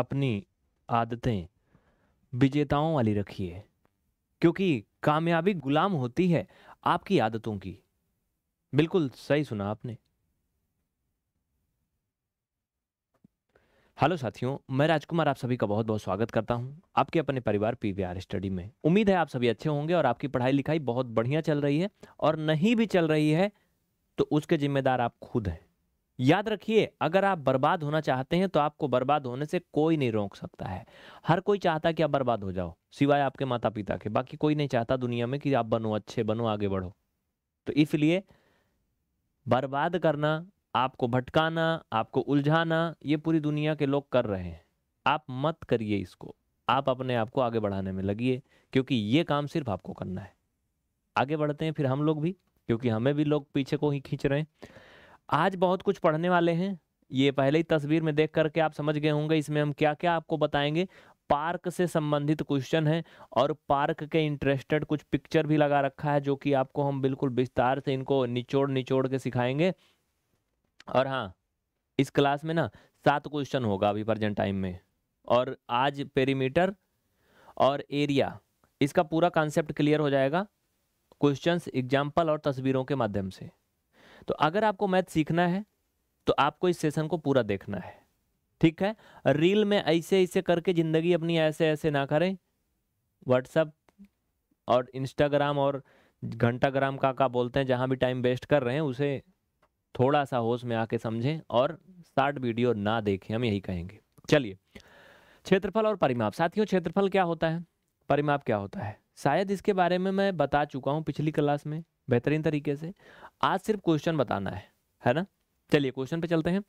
अपनी आदतें विजेताओं वाली रखिए क्योंकि कामयाबी गुलाम होती है आपकी आदतों की बिल्कुल सही सुना आपने हेलो साथियों मैं राजकुमार आप सभी का बहुत बहुत स्वागत करता हूं आपके अपने परिवार पीवीआर स्टडी में उम्मीद है आप सभी अच्छे होंगे और आपकी पढ़ाई लिखाई बहुत बढ़िया चल रही है और नहीं भी चल रही है तो उसके जिम्मेदार आप खुद हैं याद रखिए अगर आप बर्बाद होना चाहते हैं तो आपको बर्बाद होने से कोई नहीं रोक सकता है हर कोई चाहता कि आप बर्बाद हो जाओ सिवाय आपके माता पिता के बाकी कोई नहीं चाहता दुनिया में कि आप बनो अच्छे बनो आगे बढ़ो तो इसलिए बर्बाद करना आपको भटकाना आपको उलझाना ये पूरी दुनिया के लोग कर रहे हैं आप मत करिए इसको आप अपने आप को आगे बढ़ाने में लगिए क्योंकि ये काम सिर्फ आपको करना है आगे बढ़ते हैं फिर हम लोग भी क्योंकि हमें भी लोग पीछे को ही खींच रहे हैं आज बहुत कुछ पढ़ने वाले हैं ये पहले ही तस्वीर में देख करके आप समझ गए होंगे इसमें हम क्या क्या आपको बताएंगे पार्क से संबंधित क्वेश्चन है और पार्क के इंटरेस्टेड कुछ पिक्चर भी लगा रखा है जो कि आपको हम बिल्कुल विस्तार से इनको निचोड़ निचोड़ के सिखाएंगे और हाँ इस क्लास में ना सात क्वेश्चन होगा अभी प्रजेंट टाइम में और आज पेरीमीटर और एरिया इसका पूरा कॉन्सेप्ट क्लियर हो जाएगा क्वेश्चंस एग्जाम्पल और तस्वीरों के माध्यम से तो अगर आपको मैथ सीखना है तो आपको इस सेशन को पूरा देखना है ठीक है रील में ऐसे ऐसे करके ज़िंदगी अपनी ऐसे ऐसे ना करें व्हाट्सअप और इंस्टाग्राम और घंटाग्राम का का बोलते हैं जहाँ भी टाइम वेस्ट कर रहे हैं उसे थोड़ा सा होश में आके समझें और शार्ट वीडियो ना देखें हम यही कहेंगे चलिए क्षेत्रफल और परिमाप साथियों क्षेत्रफल क्या होता है परिमाप क्या होता है शायद इसके बारे में मैं बता चुका हूँ पिछली क्लास में बेहतरीन तरीके से आज सिर्फ क्वेश्चन बताना है है ना चलिए क्वेश्चन पे चलते हैं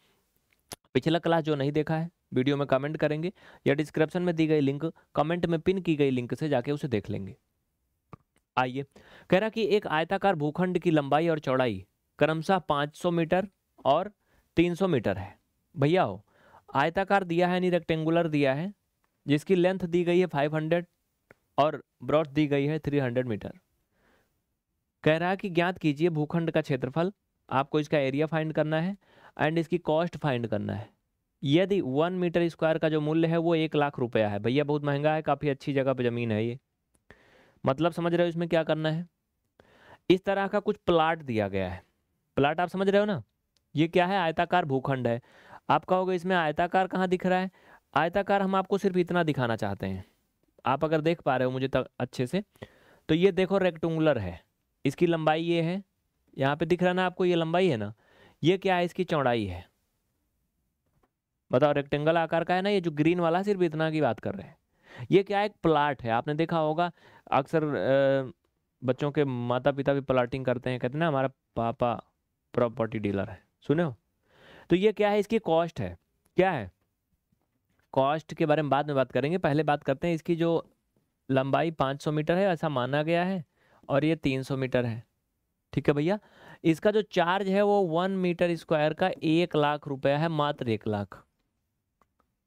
पिछला क्लास जो नहीं देखा है वीडियो में कमेंट करेंगे या डिस्क्रिप्शन में दी गई लिंक कमेंट में पिन की गई लिंक से जाके उसे देख लेंगे आइए कह रहा कि एक आयताकार भूखंड की लंबाई और चौड़ाई क्रमशः 500 मीटर और 300 मीटर है भैया हो आयताकार दिया है नहीं रेक्टेंगुलर दिया है जिसकी लेंथ दी गई है 500 और ब्रॉथ दी गई है 300 मीटर कह रहा है कि ज्ञात कीजिए भूखंड का क्षेत्रफल आपको इसका एरिया फाइंड करना है एंड इसकी कॉस्ट फाइंड करना है यदि वन मीटर स्क्वायर का जो मूल्य है वो एक लाख रुपया है भैया बहुत महंगा है काफ़ी अच्छी जगह पर ज़मीन है ये मतलब समझ रहे हो इसमें क्या करना है इस तरह का कुछ प्लाट दिया गया है प्लाट आप समझ रहे हो ना ये क्या है आयताकार भूखंड है आप कहोगे इसमें आयताकार कहाँ दिख रहा है आयताकार हम आपको सिर्फ इतना दिखाना चाहते हैं आप अगर देख पा रहे हो मुझे तक अच्छे से तो ये देखो रेक्टेंगुलर है इसकी लंबाई ये है यहाँ पे दिख रहा ना आपको ये लंबाई है ना ये क्या है इसकी चौड़ाई है बताओ रेक्टेंगल आकार का है ना ये जो ग्रीन वाला सिर्फ इतना की बात कर रहे हैं ये क्या एक प्लाट है आपने देखा होगा अक्सर बच्चों के माता पिता भी प्लाटिंग करते हैं कहते हैं ना हमारा पापा प्रॉपर्टी डीलर है सुने हो तो ये क्या है इसकी कॉस्ट है क्या है कॉस्ट के बारे में बाद में बात करेंगे पहले बात करते हैं इसकी जो लंबाई 500 मीटर है ऐसा माना गया है और ये 300 मीटर है ठीक है भैया इसका जो चार्ज है वो वन मीटर स्क्वायर का एक लाख रुपया है मात्र एक लाख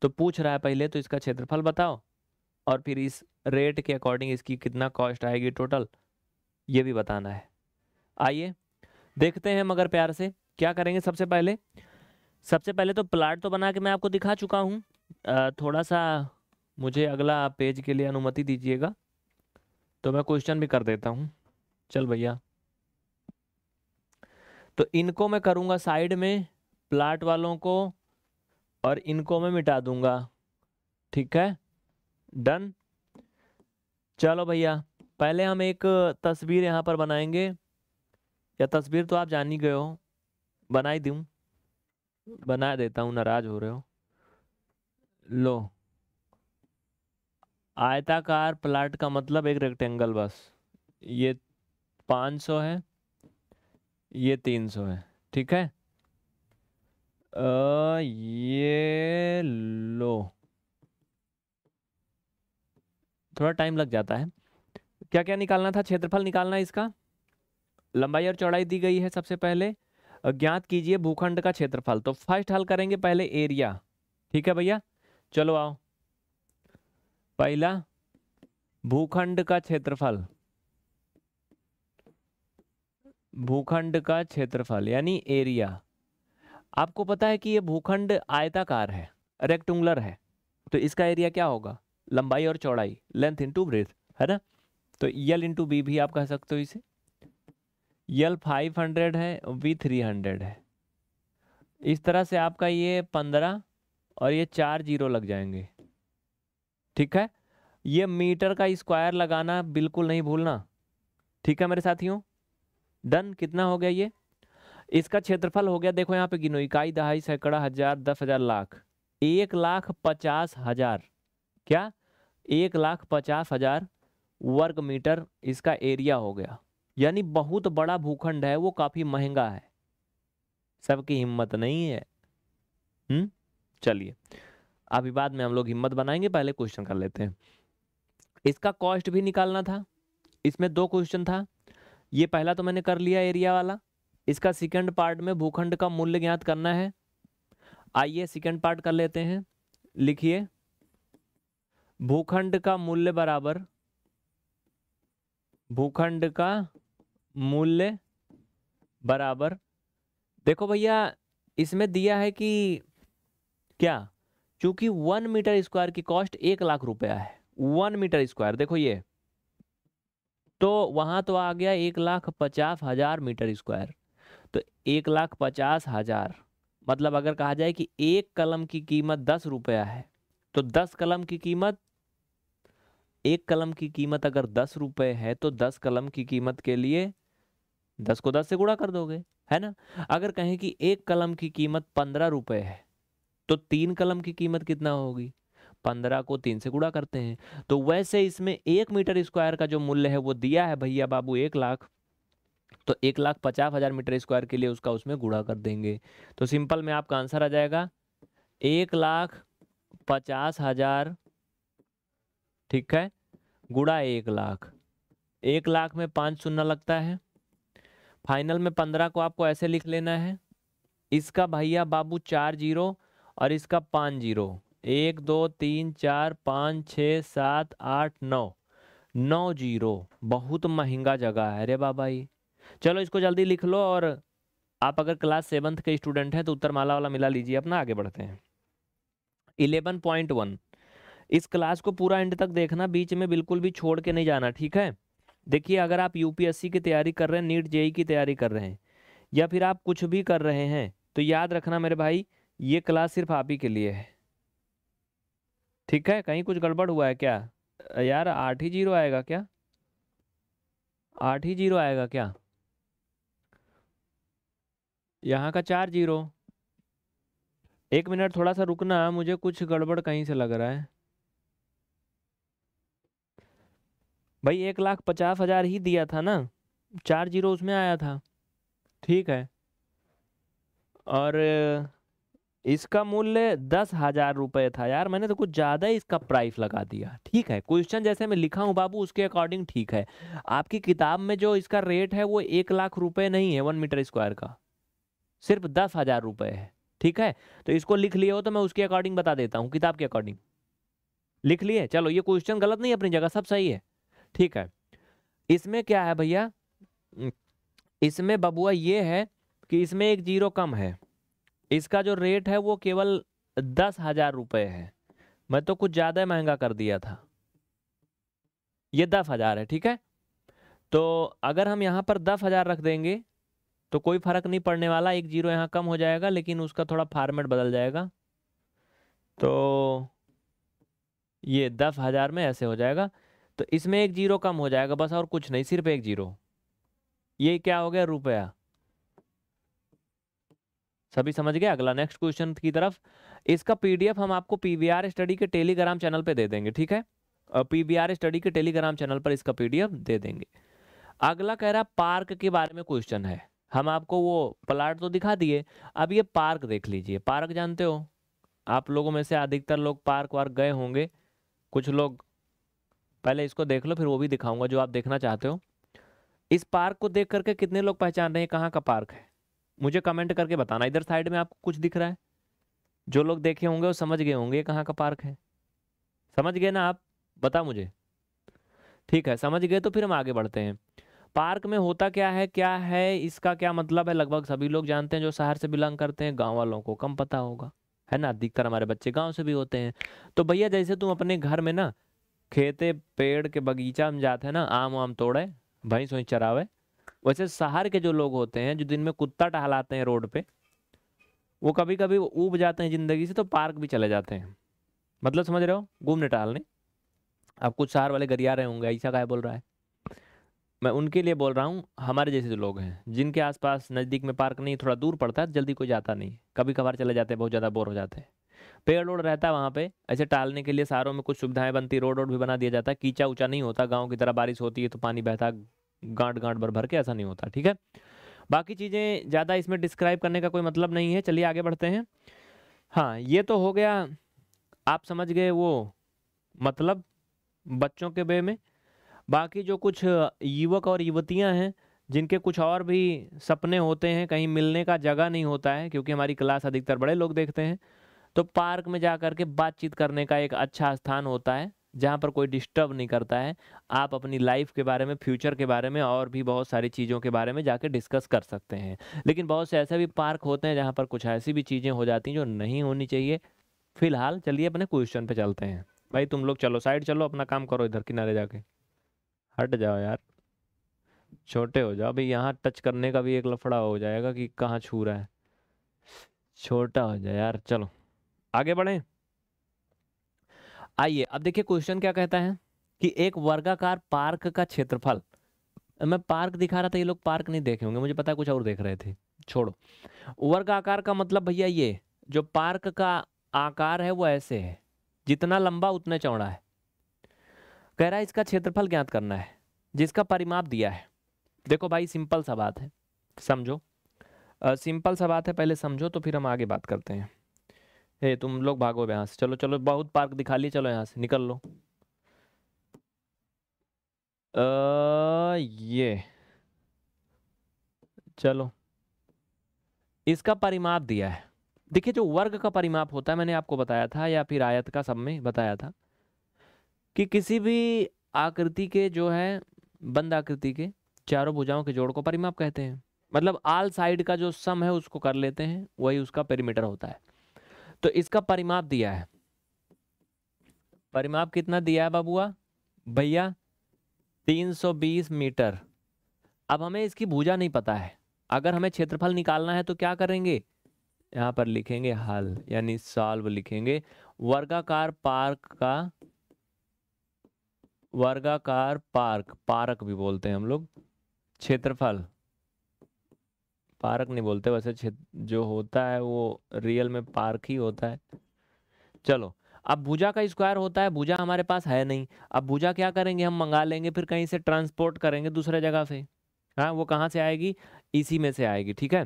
तो पूछ रहा है पहले तो इसका क्षेत्रफल बताओ और फिर इस रेट के अकॉर्डिंग इसकी कितना कॉस्ट आएगी टोटल ये भी बताना है आइए देखते हैं मगर प्यार से क्या करेंगे सबसे पहले सबसे पहले तो प्लाट तो बना के मैं आपको दिखा चुका हूँ थोड़ा सा मुझे अगला पेज के लिए अनुमति दीजिएगा तो मैं क्वेश्चन भी कर देता हूँ चल भैया तो इनको मैं करूँगा साइड में प्लाट वालों को और इनको मैं मिटा दूंगा ठीक है डन चलो भैया पहले हम एक तस्वीर यहाँ पर बनाएंगे या तस्वीर तो आप जान ही गए हो बनाई दूँ बना देता हूँ नाराज हो रहे हो लो आयताकार प्लाट का मतलब एक रेक्टेंगल बस ये 500 है ये 300 है ठीक है आ, ये लो थोड़ा टाइम लग जाता है क्या क्या निकालना था क्षेत्रफल निकालना इसका लंबाई और चौड़ाई दी गई है सबसे पहले ज्ञात कीजिए भूखंड का क्षेत्रफल तो फर्स्ट हल करेंगे पहले एरिया ठीक है भैया चलो आओ पहला भूखंड का क्षेत्रफल भूखंड का क्षेत्रफल यानी एरिया आपको पता है कि ये भूखंड आयताकार है रेक्टुंगुलर है तो इसका एरिया क्या होगा लंबाई और चौड़ाई लेंथ इंटू ब्रेथ है ना तो यल इंटू बी भी आप कह सकते हो इसे यल फाइव हंड्रेड है वी थ्री हंड्रेड है इस तरह से आपका ये पंद्रह और ये चार जीरो लग जाएंगे ठीक है ये मीटर का स्क्वायर लगाना बिल्कुल नहीं भूलना ठीक है मेरे साथियों डन कितना हो गया ये इसका क्षेत्रफल हो गया देखो यहाँ पे गिनो इकाई दहाई सैकड़ा हजार दस हजार लाख एक लाख पचास हजार क्या एक लाख पचास हजार वर्ग मीटर इसका एरिया हो गया यानी बहुत बड़ा भूखंड है वो काफ़ी महंगा है सबकी हिम्मत नहीं है हम्म? चलिए अभी बाद में हम लोग हिम्मत बनाएंगे पहले क्वेश्चन कर लेते हैं इसका कॉस्ट भी निकालना था इसमें दो क्वेश्चन था ये पहला तो मैंने कर लिया एरिया वाला इसका सेकंड पार्ट में भूखंड का मूल्य ज्ञात करना है आइए सेकंड पार्ट कर लेते हैं लिखिए भूखंड का मूल्य बराबर भूखंड का मूल्य बराबर देखो भैया इसमें दिया है कि क्या चूंकि वन मीटर स्क्वायर की कॉस्ट एक लाख रुपया है वन मीटर स्क्वायर देखो ये तो वहां तो आ गया एक लाख पचास हजार मीटर स्क्वायर तो एक लाख पचास हजार मतलब अगर कहा जाए कि एक कलम की कीमत दस रुपया है तो दस कलम की कीमत एक कलम की कीमत अगर दस रुपये है तो दस कलम की कीमत के लिए दस को दस से गुणा कर दोगे है ना अगर कहें कि एक कलम की कीमत पंद्रह रुपये है तो तीन कलम की कीमत कितना होगी पंद्रह को तीन से गुड़ा करते हैं तो वैसे इसमें एक मीटर स्क्वायर का जो मूल्य है वो दिया है भैया बाबू एक लाख तो एक लाख पचास हजार मीटर स्क्वायर के लिए उसका उसमें गुड़ा कर देंगे तो सिंपल में आपका आंसर आ जाएगा एक लाख पचास हजार ठीक है गुड़ा एक लाख एक लाख में पाँच सुनना लगता है फाइनल में पंद्रह को आपको ऐसे लिख लेना है इसका भैया बाबू चार जीरो और इसका पाँच जीरो एक दो तीन चार पाँच छः सात आठ नौ नौ जीरो बहुत महंगा जगह है अरे बाबा ये चलो इसको जल्दी लिख लो और आप अगर क्लास सेवन्थ के स्टूडेंट हैं तो उत्तर माला वाला मिला लीजिए अपना आगे बढ़ते हैं इलेवन पॉइंट वन इस क्लास को पूरा एंड तक देखना बीच में बिल्कुल भी छोड़ के नहीं जाना ठीक है देखिए अगर आप यूपीएससी की तैयारी कर रहे हैं नीट जेई e की तैयारी कर रहे हैं या फिर आप कुछ भी कर रहे हैं तो याद रखना मेरे भाई ये क्लास सिर्फ आप ही के लिए है ठीक है कहीं कुछ गड़बड़ हुआ है क्या यार आठ ही जीरो आएगा क्या आठ ही जीरो आएगा क्या यहाँ का चार जीरो एक मिनट थोड़ा सा रुकना मुझे कुछ गड़बड़ कहीं से लग रहा है भाई एक लाख पचास हज़ार ही दिया था ना चार जीरो उसमें आया था ठीक है और इसका मूल्य दस हजार रुपये था यार मैंने तो कुछ ज़्यादा ही इसका प्राइस लगा दिया ठीक है क्वेश्चन जैसे मैं लिखा हूँ बाबू उसके अकॉर्डिंग ठीक है आपकी किताब में जो इसका रेट है वो एक लाख रुपये नहीं है वन मीटर स्क्वायर का सिर्फ दस हजार रुपये है ठीक है तो इसको लिख लिए हो तो मैं उसके अकॉर्डिंग बता देता हूँ किताब के अकॉर्डिंग लिख लिए चलो ये क्वेश्चन गलत नहीं अपनी जगह सब सही है ठीक है इसमें क्या है भैया हम्म, इसमें बबुआ ये है कि इसमें एक जीरो कम है इसका जो रेट है वो केवल दस हजार रुपये है मैं तो कुछ ज़्यादा महंगा कर दिया था ये दस हजार है ठीक है तो अगर हम यहाँ पर दस हजार रख देंगे तो कोई फ़र्क नहीं पड़ने वाला एक जीरो यहाँ कम हो जाएगा लेकिन उसका थोड़ा फार्मेट बदल जाएगा तो ये दस हज़ार में ऐसे हो जाएगा तो इसमें एक जीरो कम हो जाएगा बस और कुछ नहीं सिर्फ एक जीरो ये क्या हो गया रुपया सभी समझ गए अगला नेक्स्ट क्वेश्चन की तरफ इसका पीडीएफ हम आपको पीवीआर स्टडी के टेलीग्राम चैनल पे दे देंगे ठीक है पीवीआर स्टडी के टेलीग्राम चैनल पर इसका पीडीएफ दे देंगे अगला कह रहा पार्क के बारे में क्वेश्चन है हम आपको वो प्लाट तो दिखा दिए अब ये पार्क देख लीजिए पार्क जानते हो आप लोगों में से अधिकतर लोग पार्क वार्क गए होंगे कुछ लोग पहले इसको देख लो फिर वो भी दिखाऊंगा जो आप देखना चाहते हो इस पार्क को देख करके कितने लोग पहचान रहे हैं कहाँ का पार्क है मुझे कमेंट करके बताना इधर साइड में आपको कुछ दिख रहा है जो लोग देखे होंगे वो समझ गए होंगे कहाँ का पार्क है समझ गए ना आप बता मुझे ठीक है समझ गए तो फिर हम आगे बढ़ते हैं पार्क में होता क्या है क्या है इसका क्या मतलब है लगभग सभी लोग जानते हैं जो शहर से बिलोंग करते हैं गाँव वालों को कम पता होगा है ना अधिकतर हमारे बच्चे गाँव से भी होते हैं तो भैया जैसे तुम अपने घर में ना खेते पेड़ के बगीचा में जाते हैं ना आम वाम तोड़े भैंस वहीं चरावे वैसे शहर के जो लोग होते हैं जो दिन में कुत्ता टहलाते हैं रोड पे वो कभी कभी ऊब जाते हैं ज़िंदगी से तो पार्क भी चले जाते हैं मतलब समझ रहे हो घूमने टहलने अब कुछ शहर वाले गरिया रहे होंगे ऐसा क्या बोल रहा है मैं उनके लिए बोल रहा हूँ हमारे जैसे जो लोग हैं जिनके आसपास नज़दीक में पार्क नहीं थोड़ा दूर पड़ता है जल्दी कोई जाता नहीं कभी कभार चले जाते हैं बहुत ज़्यादा बोर हो जाते हैं पेड़ ओड़ रहता है वहाँ पे ऐसे टालने के लिए शहरों में कुछ सुविधाएं बनती रोड रोड भी बना दिया जाता है कीचा ऊँचा नहीं होता गाँव की तरह बारिश होती है तो पानी बहता गांठ गांठ भर भर के ऐसा नहीं होता ठीक है बाकी चीज़ें ज़्यादा इसमें डिस्क्राइब करने का कोई मतलब नहीं है चलिए आगे बढ़ते हैं हाँ ये तो हो गया आप समझ गए वो मतलब बच्चों के बे में बाकी जो कुछ युवक और युवतियाँ हैं जिनके कुछ और भी सपने होते हैं कहीं मिलने का जगह नहीं होता है क्योंकि हमारी क्लास अधिकतर बड़े लोग देखते हैं तो पार्क में जा कर के बातचीत करने का एक अच्छा स्थान होता है जहाँ पर कोई डिस्टर्ब नहीं करता है आप अपनी लाइफ के बारे में फ्यूचर के बारे में और भी बहुत सारी चीज़ों के बारे में जाके डिस्कस कर सकते हैं लेकिन बहुत से ऐसे भी पार्क होते हैं जहाँ पर कुछ ऐसी भी चीज़ें हो जाती हैं जो नहीं होनी चाहिए फिलहाल चलिए अपने क्वेश्चन पर चलते हैं भाई तुम लोग चलो साइड चलो अपना काम करो इधर किनारे जाके हट जाओ यार छोटे हो जाओ भाई यहाँ टच करने का भी एक लफड़ा हो जाएगा कि कहाँ छू रहा है छोटा हो जाए यार चलो आगे बढ़ें आइए अब देखिए क्वेश्चन क्या कहता है कि एक वर्गाकार पार्क का क्षेत्रफल मैं पार्क दिखा रहा था ये लोग पार्क नहीं देखे होंगे मुझे पता कुछ और देख रहे थे छोड़ो वर्गाकार का मतलब भैया ये जो पार्क का आकार है वो ऐसे है जितना लंबा उतना चौड़ा है कह रहा है इसका क्षेत्रफल ज्ञात करना है जिसका परिमाप दिया है देखो भाई सिंपल सा बात है समझो सिंपल सा बात है पहले समझो तो फिर हम आगे बात करते हैं ए तुम लोग भागो यहाँ से चलो चलो बहुत पार्क दिखा लिए चलो यहाँ से निकल लो ये चलो इसका परिमाप दिया है देखिए जो वर्ग का परिमाप होता है मैंने आपको बताया था या फिर आयत का सब में बताया था कि किसी भी आकृति के जो है बंद आकृति के चारों भुजाओं के जोड़ को परिमाप कहते हैं मतलब आल साइड का जो सम है उसको कर लेते हैं वही उसका पेरीमीटर होता है तो इसका परिमाप दिया है परिमाप कितना दिया है बाबुआ भैया 320 मीटर अब हमें इसकी भूजा नहीं पता है अगर हमें क्षेत्रफल निकालना है तो क्या करेंगे यहाँ पर लिखेंगे हल यानी सॉल्व लिखेंगे वर्गाकार पार्क का वर्गाकार पार्क पार्क भी बोलते हैं हम लोग क्षेत्रफल पार्क नहीं बोलते वैसे जो होता है वो रियल में पार्क ही होता है चलो अब भुजा का स्क्वायर होता है भुजा हमारे पास है नहीं अब भुजा क्या करेंगे हम मंगा लेंगे फिर कहीं से ट्रांसपोर्ट करेंगे दूसरे जगह से हाँ वो कहाँ से आएगी इसी में से आएगी ठीक है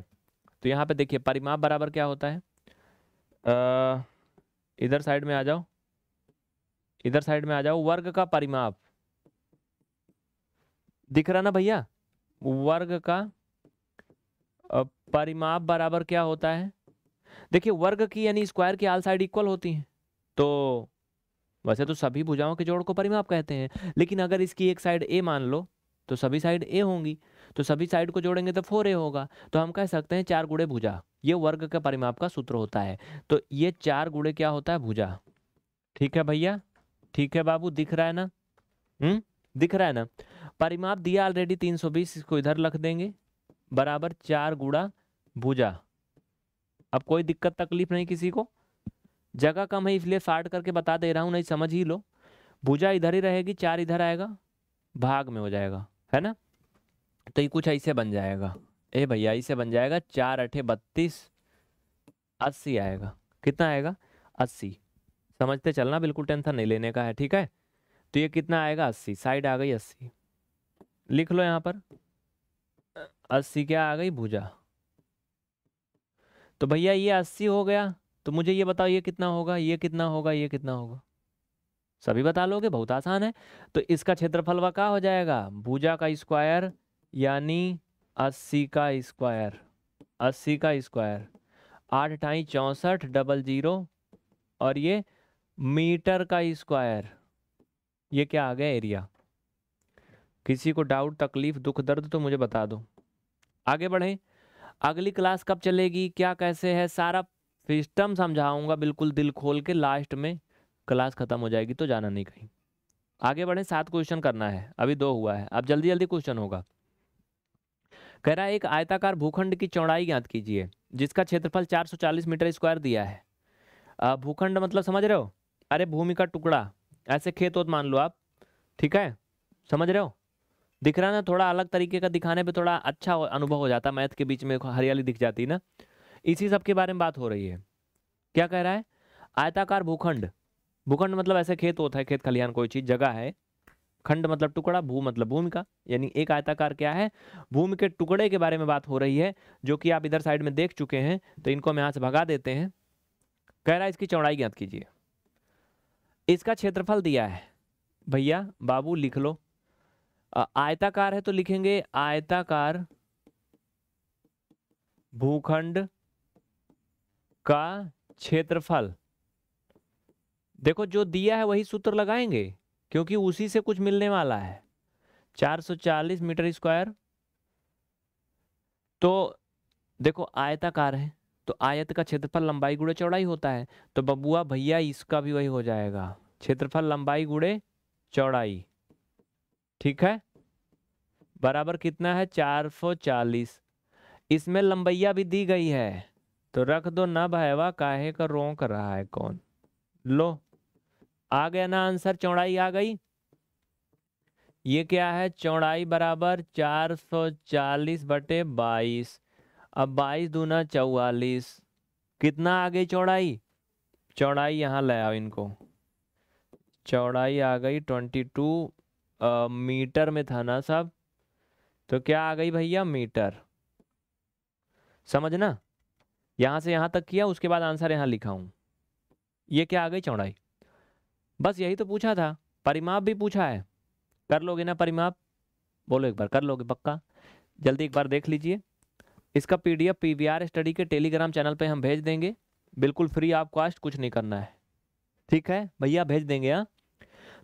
तो यहाँ पे देखिए परिमाप बराबर क्या होता है इधर साइड में आ जाओ इधर साइड में आ जाओ वर्ग का परिमाप दिख रहा ना भैया वर्ग का परिमाप बराबर क्या होता है देखिए वर्ग की यानी स्क्वायर की आल साइड इक्वल होती हैं तो वैसे तो सभी भुजाओं के जोड़ को परिमाप कहते हैं लेकिन अगर इसकी एक साइड ए मान लो तो सभी साइड ए होंगी तो सभी साइड को जोड़ेंगे तो फोर ए होगा तो हम कह सकते हैं चार गुड़े भुजा ये वर्ग का परिमाप का सूत्र होता है तो ये चार गुड़े क्या होता है भुजा ठीक है भैया ठीक है बाबू दिख रहा है ना हम्म दिख रहा है ना परिमाप दिया ऑलरेडी 320 इसको इधर रख देंगे बराबर चार गुड़ा भुजा अब कोई दिक्कत तकलीफ नहीं किसी को जगह कम है इसलिए शार्ट करके बता दे रहा हूँ नहीं समझ ही लो भुजा इधर ही रहेगी चार इधर आएगा भाग में हो जाएगा है ना तो ये कुछ ऐसे बन जाएगा ए भैया ऐसे बन जाएगा चार अठे बत्तीस अस्सी आएगा कितना आएगा अस्सी समझते चलना बिल्कुल टेंशन नहीं लेने का है ठीक है तो ये कितना आएगा अस्सी साइड आ गई अस्सी लिख लो यहाँ पर अस्सी क्या आ गई भुजा तो भैया ये अस्सी हो गया तो मुझे ये बताओ ये कितना होगा ये कितना होगा ये कितना होगा सभी बता लोगे बहुत आसान है तो इसका क्षेत्रफल व हो जाएगा भुजा का स्क्वायर यानी अस्सी का स्क्वायर अस्सी का स्क्वायर आठ ढाई चौंसठ डबल जीरो और ये मीटर का स्क्वायर ये क्या आ गया एरिया किसी को डाउट तकलीफ दुख दर्द तो मुझे बता दो आगे बढ़ें अगली क्लास कब चलेगी क्या कैसे है सारा सिस्टम समझाऊंगा बिल्कुल दिल खोल के लास्ट में क्लास ख़त्म हो जाएगी तो जाना नहीं कहीं आगे बढ़ें सात क्वेश्चन करना है अभी दो हुआ है अब जल्दी जल्दी क्वेश्चन होगा कह रहा है एक आयताकार भूखंड की चौड़ाई ज्ञात कीजिए जिसका क्षेत्रफल 440 मीटर स्क्वायर दिया है भूखंड मतलब समझ रहे हो अरे भूमि का टुकड़ा ऐसे खेत मान लो आप ठीक है समझ रहे हो दिख रहा ना थोड़ा अलग तरीके का दिखाने पे थोड़ा अच्छा अनुभव हो जाता मैथ के बीच में हरियाली दिख जाती ना इसी सब के बारे में बात हो रही है क्या कह रहा है आयताकार भूखंड भूखंड मतलब ऐसे खेत होता है खेत खलिहान कोई चीज जगह है खंड मतलब टुकड़ा भू मतलब भूमि का यानी एक आयताकार क्या है भूमि के टुकड़े के बारे में बात हो रही है जो कि आप इधर साइड में देख चुके हैं तो इनको हम यहाँ से भगा देते हैं कह रहा है इसकी चौड़ाई ज्ञात कीजिए इसका क्षेत्रफल दिया है भैया बाबू लिख लो आयताकार है तो लिखेंगे आयताकार भूखंड का क्षेत्रफल देखो जो दिया है वही सूत्र लगाएंगे क्योंकि उसी से कुछ मिलने वाला है 440 मीटर स्क्वायर तो देखो आयताकार है तो आयत का क्षेत्रफल लंबाई गुड़े चौड़ाई होता है तो बबुआ भैया इसका भी वही हो जाएगा क्षेत्रफल लंबाई गुड़े चौड़ाई ठीक है बराबर कितना है चार सौ चालीस इसमें लंबैया भी दी गई है तो रख दो ना भैवा काहे का रोक रहा है कौन लो आ गया ना आंसर चौड़ाई आ गई ये क्या है चौड़ाई बराबर चार सौ चालीस बटे बाईस अब बाईस दूना चौवालीस कितना आ गई चौड़ाई चौड़ाई यहाँ ले आओ इनको चौड़ाई आ गई ट्वेंटी टू मीटर में था ना साहब तो क्या आ गई भैया मीटर समझना यहाँ से यहाँ तक किया उसके बाद आंसर यहाँ लिखा हूँ ये क्या आ गई चौड़ाई बस यही तो पूछा था परिमाप भी पूछा है कर लोगे ना परिमाप बोलो एक बार कर लोगे पक्का जल्दी एक बार देख लीजिए इसका पीडीएफ पीवीआर स्टडी के टेलीग्राम चैनल पे हम भेज देंगे बिल्कुल फ्री आप कॉस्ट कुछ नहीं करना है ठीक है भैया भेज देंगे हाँ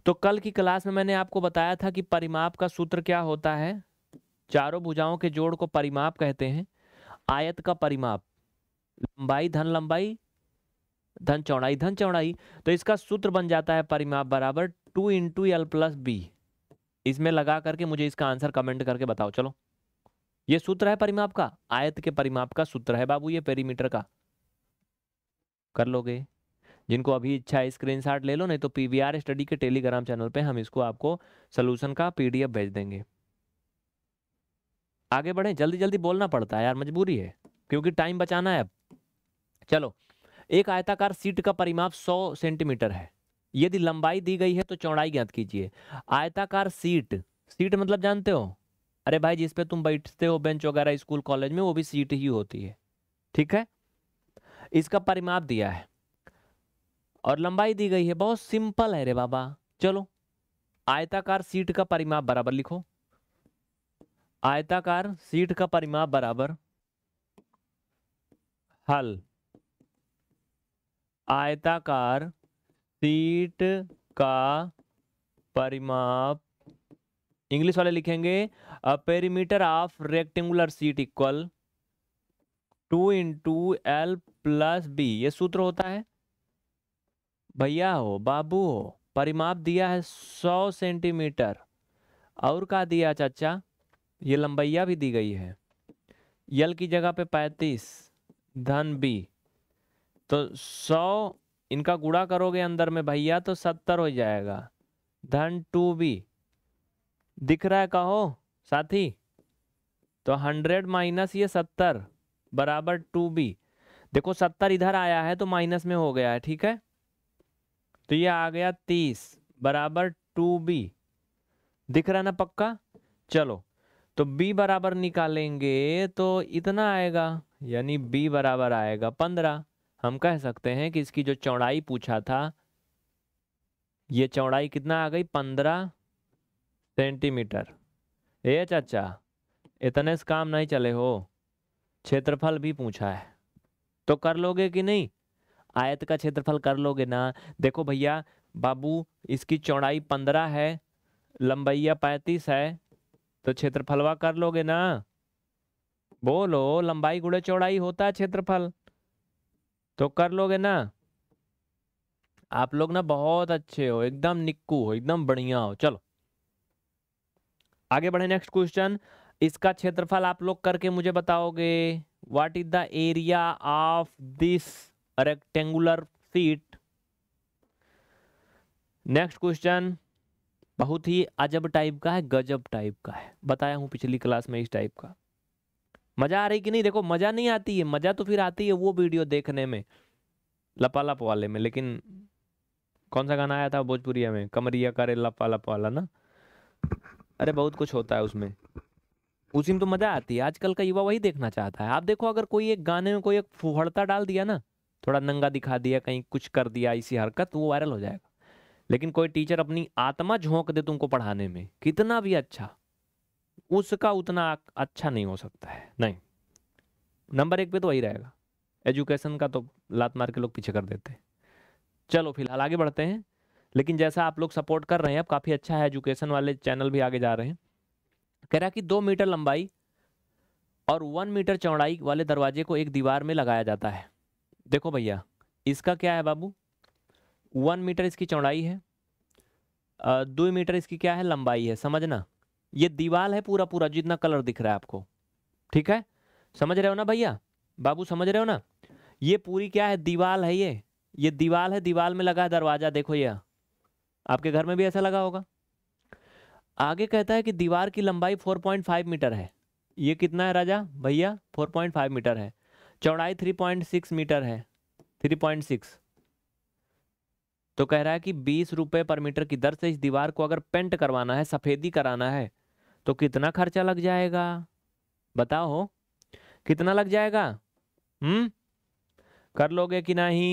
तो कल की क्लास में मैंने आपको बताया था कि परिमाप का सूत्र क्या होता है चारों भुजाओं के जोड़ को परिमाप कहते हैं आयत का परिमाप लंबाई धन लंबाई धन चौड़ाई धन चौड़ाई तो इसका सूत्र बन जाता है परिमाप बराबर two into L plus B इसमें लगा करके मुझे इसका आंसर कमेंट करके बताओ चलो ये सूत्र है परिमाप का आयत के परिमाप का सूत्र है बाबू ये पेरीमीटर का कर लोगे जिनको अभी इच्छा है स्क्रीन ले लो नहीं तो पी स्टडी के टेलीग्राम चैनल पर हम इसको आपको सोल्यूशन का पी भेज देंगे आगे बढ़े जल्दी जल्दी बोलना पड़ता है यार मजबूरी है क्योंकि टाइम बचाना है अब चलो एक आयताकार सीट का परिमाप 100 सेंटीमीटर है यदि लंबाई दी गई है तो चौड़ाई ज्ञात कीजिए आयताकार सीट सीट मतलब जानते हो अरे भाई जिस पे तुम बैठते हो बेंच वगैरह स्कूल कॉलेज में वो भी सीट ही होती है ठीक है इसका परिमाप दिया है और लंबाई दी गई है बहुत सिंपल है रे बाबा चलो आयताकार सीट का परिमाप बराबर लिखो आयताकार सीट का परिमाप बराबर हल आयताकार सीट का परिमाप इंग्लिश वाले लिखेंगे a perimeter of rectangular sheet equal two into L plus B ये सूत्र होता है भैया हो बाबू हो परिमाप दिया है सौ सेंटीमीटर और का दिया चाचा ये लंबैया भी दी गई है यल की जगह पे पैंतीस धन बी तो सौ इनका गुड़ा करोगे अंदर में भैया तो सत्तर हो जाएगा धन टू बी दिख रहा है कहो साथी तो हंड्रेड माइनस ये सत्तर बराबर टू बी देखो सत्तर इधर आया है तो माइनस में हो गया है ठीक है तो ये आ गया तीस बराबर टू बी दिख रहा ना पक्का चलो तो b बराबर निकालेंगे तो इतना आएगा यानी b बराबर आएगा पंद्रह हम कह सकते हैं कि इसकी जो चौड़ाई पूछा था ये चौड़ाई कितना आ गई पंद्रह सेंटीमीटर ए चाचा इतने से काम नहीं चले हो क्षेत्रफल भी पूछा है तो कर लोगे कि नहीं आयत का क्षेत्रफल कर लोगे ना देखो भैया बाबू इसकी चौड़ाई पंद्रह है लंबैया पैंतीस है तो क्षेत्रफलवा कर लोगे ना बोलो लंबाई गुड़े चौड़ाई होता है क्षेत्रफल तो कर लोगे ना आप लोग ना बहुत अच्छे हो एकदम निक्कू हो एकदम बढ़िया हो चलो आगे बढ़े नेक्स्ट क्वेश्चन इसका क्षेत्रफल आप लोग करके मुझे बताओगे what is the area of this a rectangular next question बहुत ही अजब टाइप का है गजब टाइप का है बताया हूँ पिछली क्लास में इस टाइप का मजा आ रही कि नहीं देखो मजा नहीं आती है मजा तो फिर आती है वो वीडियो देखने में लप वाले में लेकिन कौन सा गाना आया था भोजपुरिया में कमरिया करे लप वाला ना अरे बहुत कुछ होता है उसमें उसी में तो मजा आती है आजकल का युवा वही देखना चाहता है आप देखो अगर कोई एक गाने में कोई एक फुहड़ता डाल दिया ना थोड़ा नंगा दिखा दिया कहीं कुछ कर दिया ऐसी हरकत वो वायरल हो जाएगा लेकिन कोई टीचर अपनी आत्मा झोंक दे तुमको पढ़ाने में कितना भी अच्छा उसका उतना अच्छा नहीं हो सकता है नहीं नंबर एक पे तो वही रहेगा एजुकेशन का तो लात मार के लोग पीछे कर देते हैं चलो फिलहाल आगे बढ़ते हैं लेकिन जैसा आप लोग सपोर्ट कर रहे हैं अब काफ़ी अच्छा है एजुकेशन वाले चैनल भी आगे जा रहे हैं कह रहा कि दो मीटर लंबाई और वन मीटर चौड़ाई वाले दरवाजे को एक दीवार में लगाया जाता है देखो भैया इसका क्या है बाबू वन मीटर इसकी चौड़ाई है दो मीटर इसकी क्या है लंबाई है समझना ये दीवाल है पूरा पूरा जितना कलर दिख रहा है आपको ठीक है समझ रहे हो ना भैया बाबू समझ रहे हो ना ये पूरी क्या है दीवाल है ये ये दीवाल है दीवाल में लगा है दरवाजा देखो यह आपके घर में भी ऐसा लगा होगा आगे कहता है कि दीवार की लंबाई 4.5 मीटर है ये कितना है राजा भैया 4.5 मीटर है चौड़ाई 3.6 मीटर है 3.6 तो कह रहा है कि बीस रुपये पर मीटर की दर से इस दीवार को अगर पेंट करवाना है सफ़ेदी कराना है तो कितना खर्चा लग जाएगा बताओ हो कितना लग जाएगा हम्म कर लोगे कि नहीं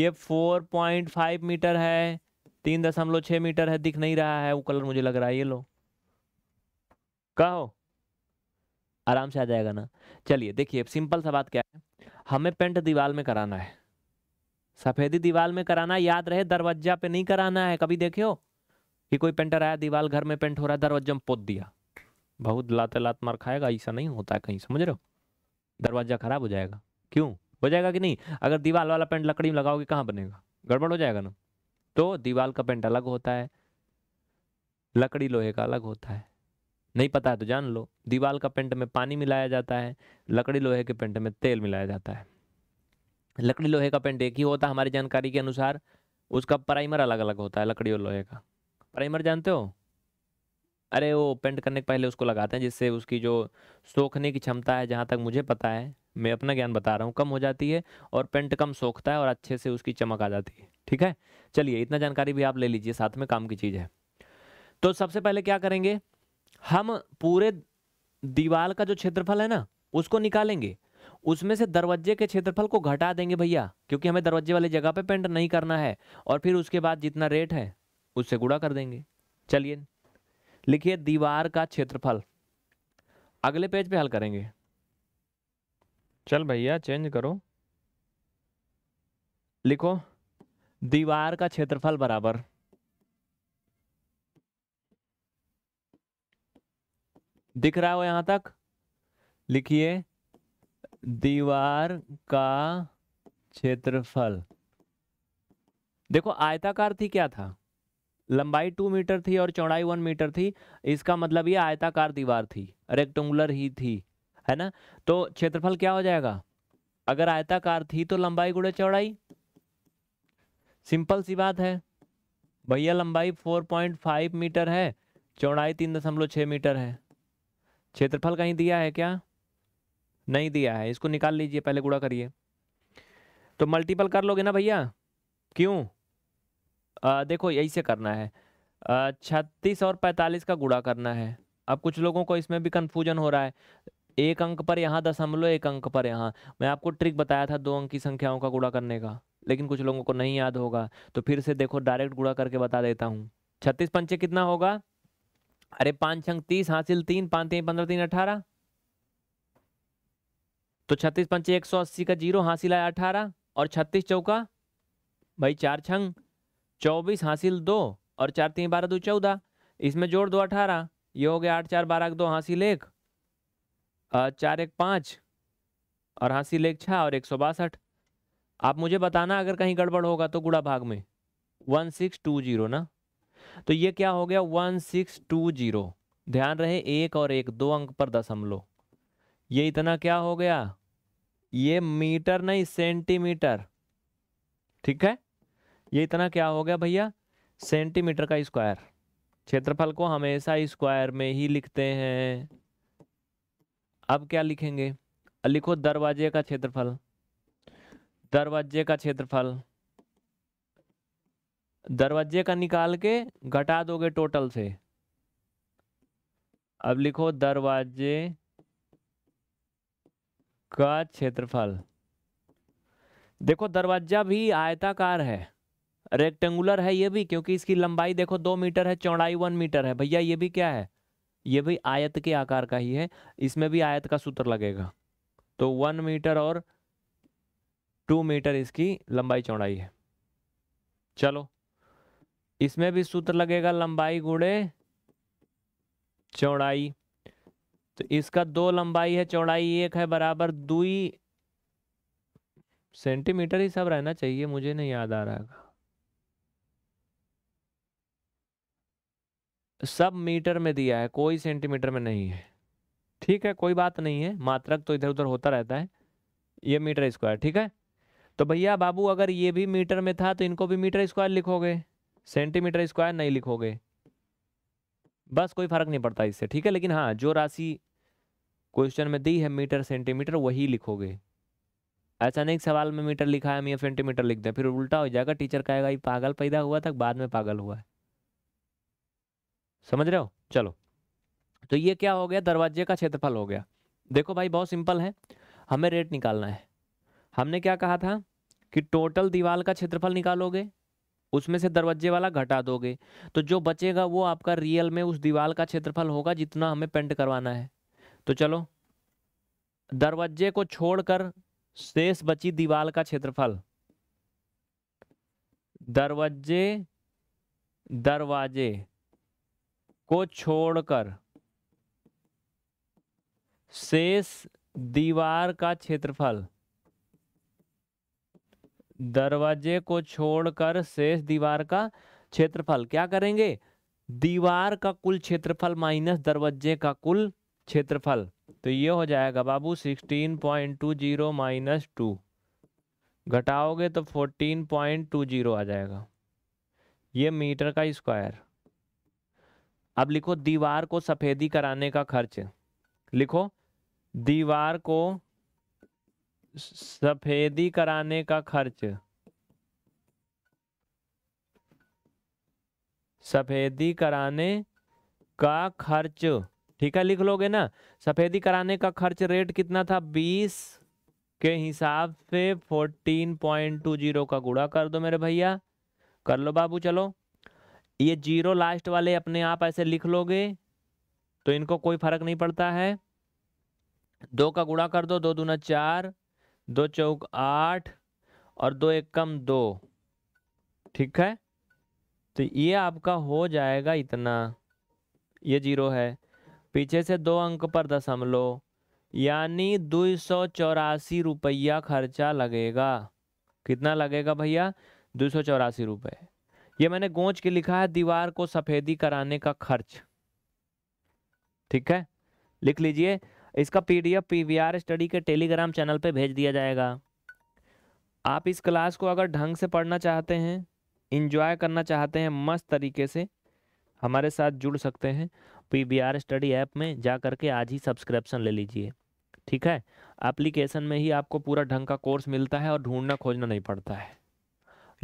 ये 4.5 मीटर है तीन दशमलव छः मीटर है दिख नहीं रहा है वो कलर मुझे लग रहा है ये लो कहो आराम से आ जाएगा ना चलिए देखिए सिंपल सा बात क्या है हमें पेंट दीवार में कराना है सफेदी दीवाल में कराना याद रहे दरवाजा पे नहीं कराना है कभी देखे हो कि कोई पेंटर आया दीवार घर में पेंट हो रहा है दरवाजा में पोत दिया बहुत लाते लात मार खाएगा ऐसा नहीं होता है कहीं समझ रहे हो दरवाजा खराब हो जाएगा क्यों हो जाएगा कि नहीं अगर दीवाल वाला पेंट लकड़ी में लगाओगे कहाँ बनेगा गड़बड़ हो जाएगा ना तो दीवाल का पेंट अलग होता है लकड़ी लोहे का अलग होता है नहीं पता है तो जान लो दीवार का पेंट में पानी मिलाया जाता है लकड़ी लोहे के पेंट में तेल मिलाया जाता है लकड़ी लोहे का पेंट एक ही होता है हमारी जानकारी के अनुसार उसका प्राइमर अलग अलग होता है लकड़ी और लोहे का प्राइमर जानते हो अरे वो पेंट करने के पहले उसको लगाते हैं जिससे उसकी जो सोखने की क्षमता है जहाँ तक मुझे पता है मैं अपना ज्ञान बता रहा हूँ कम हो जाती है और पेंट कम सोखता है और अच्छे से उसकी चमक आ जाती है ठीक है चलिए इतना जानकारी भी आप ले लीजिए साथ में काम की चीज़ है तो सबसे पहले क्या करेंगे हम पूरे दीवार का जो क्षेत्रफल है ना उसको निकालेंगे उसमें से दरवाजे के क्षेत्रफल को घटा देंगे भैया क्योंकि हमें दरवाजे वाली जगह पे पेंट नहीं करना है और फिर उसके बाद जितना रेट है उससे गुड़ा कर देंगे चलिए लिखिए दीवार का क्षेत्रफल अगले पेज पे हल करेंगे चल भैया चेंज करो लिखो दीवार का क्षेत्रफल बराबर दिख रहा हो यहां तक लिखिए दीवार का क्षेत्रफल देखो आयताकार थी क्या था लंबाई टू मीटर थी और चौड़ाई वन मीटर थी इसका मतलब ये आयताकार दीवार थी रेक्टेंगुलर ही थी है ना तो क्षेत्रफल क्या हो जाएगा अगर आयताकार थी तो लंबाई गुड़े चौड़ाई सिंपल सी बात है भैया लंबाई 4.5 मीटर है चौड़ाई 3.6 मीटर है क्षेत्रफल कहीं दिया है क्या नहीं दिया है इसको निकाल लीजिए पहले गुड़ा करिए तो मल्टीपल कर लोगे ना भैया क्यों आ, देखो यही से करना है छत्तीस और पैंतालीस का गुड़ा करना है अब कुछ लोगों को इसमें भी कन्फ्यूजन हो रहा है एक अंक पर यहाँ दशमलव एक अंक पर यहाँ मैं आपको ट्रिक बताया था दो अंक की संख्याओं का गुड़ा करने का लेकिन कुछ लोगों को नहीं याद होगा तो फिर से देखो डायरेक्ट गुड़ा करके बता देता हूँ छत्तीस पंचे कितना होगा अरे पांच अंक तीस हासिल तीन पांच तीन पंद्रह तीन अठारह तो छत्तीस पंच एक सौ अस्सी का जीरो हासिल आया अठारह और छत्तीस चौका भाई चार छंग चौबीस हासिल दो और चार तीन बारह दो चौदह इसमें जोड़ दो अठारह ये हो गया आठ चार बारह दो हासिल एक चार एक पाँच और हासिल एक छः और एक सौ बासठ आप मुझे बताना अगर कहीं गड़बड़ होगा तो गुड़ा भाग में वन सिक्स टू जीरो ना तो ये क्या हो गया वन सिक्स टू जीरो ध्यान रहे एक और एक दो अंक पर दशमलव ये इतना क्या हो गया ये मीटर नहीं सेंटीमीटर ठीक है ये इतना क्या हो गया भैया सेंटीमीटर का स्क्वायर क्षेत्रफल को हमेशा स्क्वायर में ही लिखते हैं अब क्या लिखेंगे लिखो दरवाजे का क्षेत्रफल दरवाजे का क्षेत्रफल दरवाजे का निकाल के घटा दोगे टोटल से अब लिखो दरवाजे का क्षेत्रफल देखो दरवाजा भी आयताकार है रेक्टेंगुलर है ये भी क्योंकि इसकी लंबाई देखो दो मीटर है चौड़ाई वन मीटर है भैया ये भी क्या है ये भी आयत के आकार का ही है इसमें भी आयत का सूत्र लगेगा तो वन मीटर और टू मीटर इसकी लंबाई चौड़ाई है चलो इसमें भी सूत्र लगेगा लंबाई गुड़े चौड़ाई तो इसका दो लंबाई है चौड़ाई एक है बराबर दुई सेंटीमीटर ही सब रहना चाहिए मुझे नहीं याद आ रहा सब मीटर में दिया है कोई सेंटीमीटर में नहीं है ठीक है कोई बात नहीं है मात्रक तो इधर उधर होता रहता है ये मीटर स्क्वायर ठीक है तो भैया बाबू अगर ये भी मीटर में था तो इनको भी मीटर स्क्वायर लिखोगे सेंटीमीटर स्क्वायर नहीं लिखोगे बस कोई फर्क नहीं पड़ता इससे ठीक है लेकिन हाँ जो राशि क्वेश्चन में दी है मीटर सेंटीमीटर वही लिखोगे ऐसा नहीं सवाल में मीटर लिखा है हम ये सेंटीमीटर लिख दें फिर उल्टा हो जाएगा टीचर कहेगा ये पागल पैदा हुआ था बाद में पागल हुआ है समझ रहे हो चलो तो ये क्या हो गया दरवाजे का क्षेत्रफल हो गया देखो भाई बहुत सिंपल है हमें रेट निकालना है हमने क्या कहा था कि टोटल दीवार का क्षेत्रफल निकालोगे उसमें से दरवाजे वाला घटा दोगे तो जो बचेगा वो आपका रियल में उस दीवार का क्षेत्रफल होगा जितना हमें पेंट करवाना है तो चलो दरवाजे को छोड़कर शेष बची दीवार का क्षेत्रफल दरवाजे दरवाजे को छोड़कर शेष दीवार का क्षेत्रफल दरवाजे को छोड़कर शेष दीवार का क्षेत्रफल क्या करेंगे दीवार का कुल क्षेत्रफल माइनस दरवाजे का कुल क्षेत्रफल तो ये हो जाएगा बाबू sixteen point two zero minus two घटाओगे तो फोर्टीन पॉइंट टू जीरो आ जाएगा ये मीटर का स्क्वायर अब लिखो दीवार को सफ़ेदी कराने का खर्च लिखो दीवार को सफेदी कराने का खर्च सफेदी कराने का खर्च ठीक है लिख लोगे ना सफेदी कराने का खर्च रेट कितना था बीस के हिसाब से फोर्टीन पॉइंट टू जीरो का गुड़ा कर दो मेरे भैया कर लो बाबू चलो ये जीरो लास्ट वाले अपने आप ऐसे लिख लोगे तो इनको कोई फर्क नहीं पड़ता है दो का गुड़ा कर दो दो दूना चार दो चौक आठ और दो एक कम दो ठीक है तो ये आपका हो जाएगा इतना ये जीरो है पीछे से दो अंक पर दशमलव यानी दो सौ चौरासी रुपया खर्चा लगेगा कितना लगेगा भैया दो सौ चौरासी रुपये ये मैंने गोंच के लिखा है दीवार को सफ़ेदी कराने का खर्च ठीक है लिख लीजिए इसका पीडीएफ पीवीआर स्टडी के टेलीग्राम चैनल पर भेज दिया जाएगा आप इस क्लास को अगर ढंग से पढ़ना चाहते हैं इन्जॉय करना चाहते हैं मस्त तरीके से हमारे साथ जुड़ सकते हैं P V R study app में जा करके आज ही सब्सक्रिप्शन ले लीजिए ठीक है एप्लीकेशन में ही आपको पूरा ढंग का कोर्स मिलता है और ढूंढना खोजना नहीं पड़ता है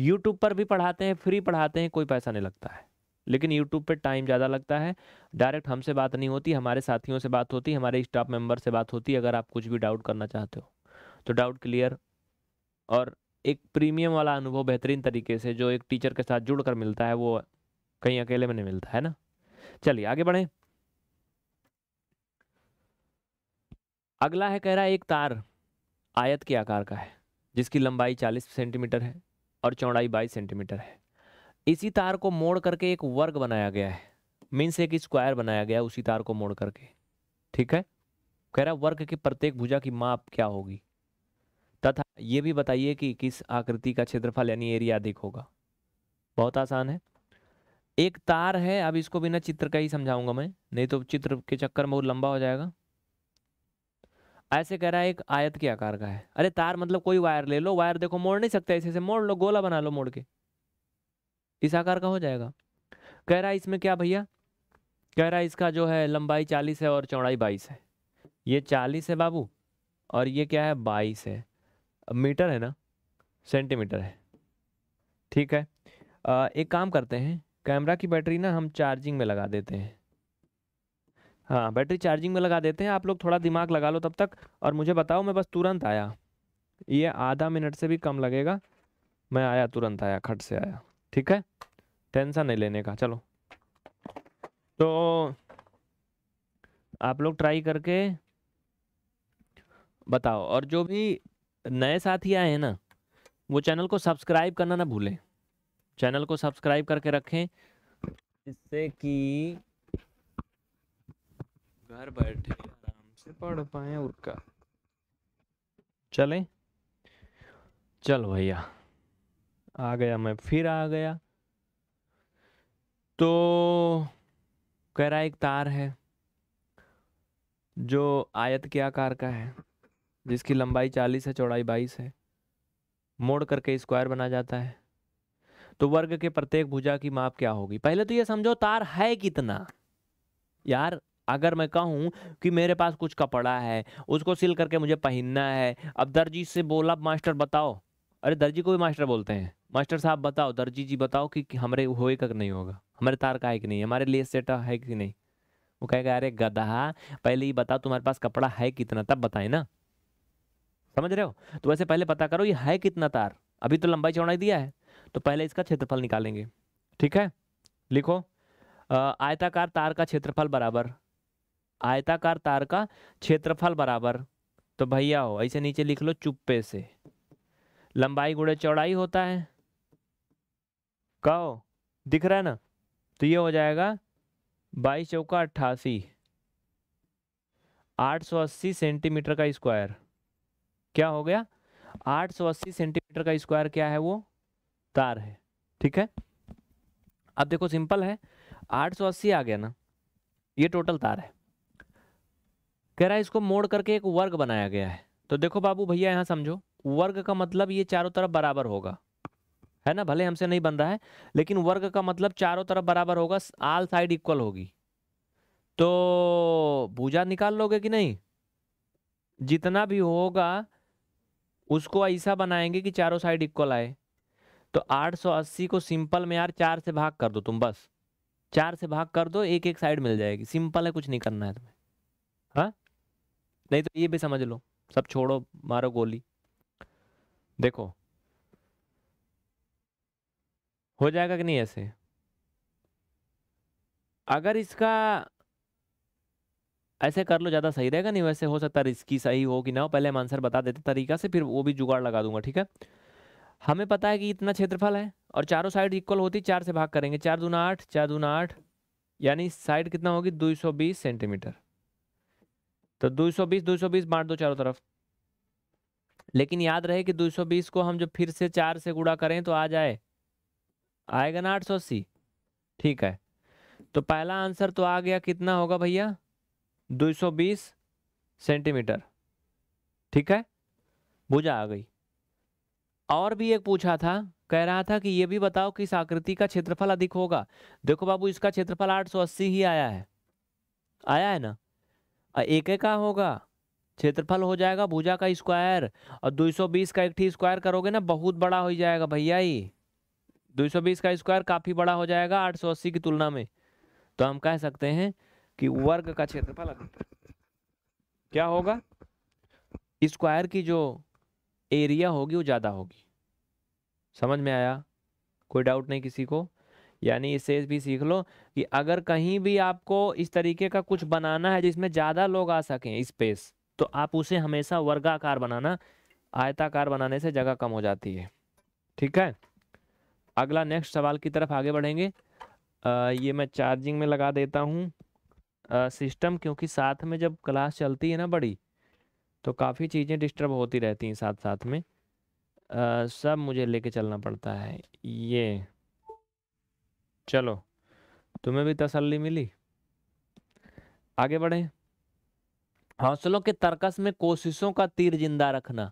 यूट्यूब पर भी पढ़ाते हैं फ्री पढ़ाते हैं कोई पैसा नहीं लगता है लेकिन यूट्यूब पर टाइम ज़्यादा लगता है डायरेक्ट हमसे बात नहीं होती हमारे साथियों से बात होती हमारे स्टाफ मेम्बर से बात होती अगर आप कुछ भी डाउट करना चाहते हो तो डाउट क्लियर और एक प्रीमियम वाला अनुभव बेहतरीन तरीके से जो एक टीचर के साथ जुड़ कर मिलता है वो कहीं अकेले में नहीं मिलता है ना चलिए आगे बढ़े अगला है कह रहा है एक तार आयत के आकार का है जिसकी लंबाई 40 सेंटीमीटर है और चौड़ाई 22 सेंटीमीटर है इसी तार को मोड़ करके एक वर्ग बनाया गया है मीन्स एक स्क्वायर बनाया गया उसी तार को मोड़ करके ठीक है कह रहा वर्ग की प्रत्येक भुजा की माप क्या होगी तथा ये भी बताइए कि किस आकृति का क्षेत्रफल यानी एरिया अधिक होगा बहुत आसान है एक तार है अब इसको बिना चित्र का ही समझाऊंगा मैं नहीं तो चित्र के चक्कर में बहुत लंबा हो जाएगा ऐसे कह रहा है एक आयत के आकार का है अरे तार मतलब कोई वायर ले लो वायर देखो मोड़ नहीं सकते ऐसे ऐसे मोड़ लो गोला बना लो मोड़ के इस आकार का हो जाएगा कह रहा है इसमें क्या भैया कह रहा है इसका जो है लंबाई चालीस है और चौड़ाई बाईस है ये चालीस है बाबू और ये क्या है बाईस है मीटर है ना सेंटीमीटर है ठीक है आ, एक काम करते हैं कैमरा की बैटरी ना हम चार्जिंग में लगा देते हैं हाँ बैटरी चार्जिंग में लगा देते हैं आप लोग थोड़ा दिमाग लगा लो तब तक और मुझे बताओ मैं बस तुरंत आया ये आधा मिनट से भी कम लगेगा मैं आया तुरंत आया खट से आया ठीक है टेंशन नहीं लेने का चलो तो आप लोग ट्राई करके बताओ और जो भी नए साथी आए हैं ना वो चैनल को सब्सक्राइब करना ना भूलें चैनल को सब्सक्राइब करके रखें जिससे कि घर बैठे आराम से पढ़ पाए उनका चलें चलो भैया आ गया मैं फिर आ गया तो कह रहा एक तार है जो आयत के आकार का है जिसकी लंबाई चालीस है चौड़ाई बाईस है मोड़ करके स्क्वायर बना जाता है तो वर्ग के प्रत्येक भुजा की माप क्या होगी पहले तो ये समझो तार है कितना यार अगर मैं कहूँ कि मेरे पास कुछ कपड़ा है उसको सिल करके मुझे पहनना है अब दर्जी से बोला मास्टर बताओ अरे दर्जी को भी मास्टर बोलते हैं मास्टर साहब बताओ दर्जी जी बताओ कि हमारे होएगा कि नहीं होगा हमारे तार का है कि नहीं हमारे लिए सेट है कि नहीं वो कहेगा अरे गधा पहले ही बताओ तुम्हारे पास कपड़ा है कितना तब बताए ना समझ रहे हो तो वैसे पहले पता करो ये है कितना तार अभी तो लंबाई चौड़ाई दिया है तो पहले इसका क्षेत्रफल निकालेंगे ठीक है लिखो आयताकार तार का क्षेत्रफल बराबर आयताकार तार का क्षेत्रफल बराबर तो भैया हो ऐसे नीचे लिख लो चुप्पे से लंबाई गुड़े चौड़ाई होता है कहो दिख रहा है ना तो ये हो जाएगा बाईस चौका अट्ठासी आठ सौ अस्सी सेंटीमीटर का स्क्वायर क्या हो गया आठ सौ अस्सी सेंटीमीटर का स्क्वायर क्या है वो तार है ठीक है अब देखो सिंपल है आठ सौ अस्सी आ गया ना ये टोटल तार है कह रहा है इसको मोड़ करके एक वर्ग बनाया गया है तो देखो बाबू भैया यहाँ समझो वर्ग का मतलब ये चारों तरफ बराबर होगा है ना भले हमसे नहीं बन रहा है लेकिन वर्ग का मतलब चारों तरफ बराबर होगा आल साइड इक्वल होगी तो भूजा निकाल लोगे कि नहीं जितना भी होगा उसको ऐसा बनाएंगे कि चारों साइड इक्वल आए तो 880 को सिंपल में यार चार से भाग कर दो तुम बस चार से भाग कर दो एक एक साइड मिल जाएगी सिंपल है कुछ नहीं करना है तुम्हें हाँ नहीं तो ये भी समझ लो सब छोड़ो मारो गोली देखो हो जाएगा कि नहीं ऐसे अगर इसका ऐसे कर लो ज़्यादा सही रहेगा नहीं वैसे हो सकता रिस्की सही हो कि ना हो पहले हम आंसर बता देते तरीका से फिर वो भी जुगाड़ लगा दूंगा ठीक है हमें पता है कि इतना क्षेत्रफल है और चारों साइड इक्वल होती चार से भाग करेंगे चार दूना आठ चार दूना आठ यानी साइड कितना होगी 220 सेंटीमीटर तो 220 220 बांट दो चारों तरफ लेकिन याद रहे कि 220 को हम जब फिर से चार से गुड़ा करें तो आ जाए आएगा ना 880 ठीक है तो पहला आंसर तो आ गया कितना होगा भैया 220 सेंटीमीटर ठीक है बुझा आ गई और भी एक पूछा था कह रहा था कि ये भी बताओ किस आकृति का क्षेत्रफल अधिक होगा देखो बाबू इसका क्षेत्रफल 880 ही आया है आया है ना एक का होगा क्षेत्रफल हो जाएगा भुजा का स्क्वायर और 220 का एक ठीक स्क्वायर करोगे ना बहुत बड़ा हो जाएगा भैया ही 220 का स्क्वायर काफ़ी बड़ा हो जाएगा 880 की तुलना में तो हम कह सकते हैं कि वर्ग का क्षेत्रफल क्या होगा स्क्वायर की जो एरिया होगी वो ज़्यादा होगी समझ में आया कोई डाउट नहीं किसी को यानी इससे भी सीख लो कि अगर कहीं भी आपको इस तरीके का कुछ बनाना है जिसमें ज़्यादा लोग आ सकें स्पेस तो आप उसे हमेशा वर्गाकार बनाना आयताकार बनाने से जगह कम हो जाती है ठीक है अगला नेक्स्ट सवाल की तरफ आगे बढ़ेंगे आ, ये मैं चार्जिंग में लगा देता हूँ सिस्टम क्योंकि साथ में जब क्लास चलती है ना बड़ी तो काफ़ी चीज़ें डिस्टर्ब होती रहती हैं साथ साथ में आ, सब मुझे लेके चलना पड़ता है ये चलो तुम्हें भी तसल्ली मिली आगे बढ़ें हौसलों के तर्कस में कोशिशों का तीर जिंदा रखना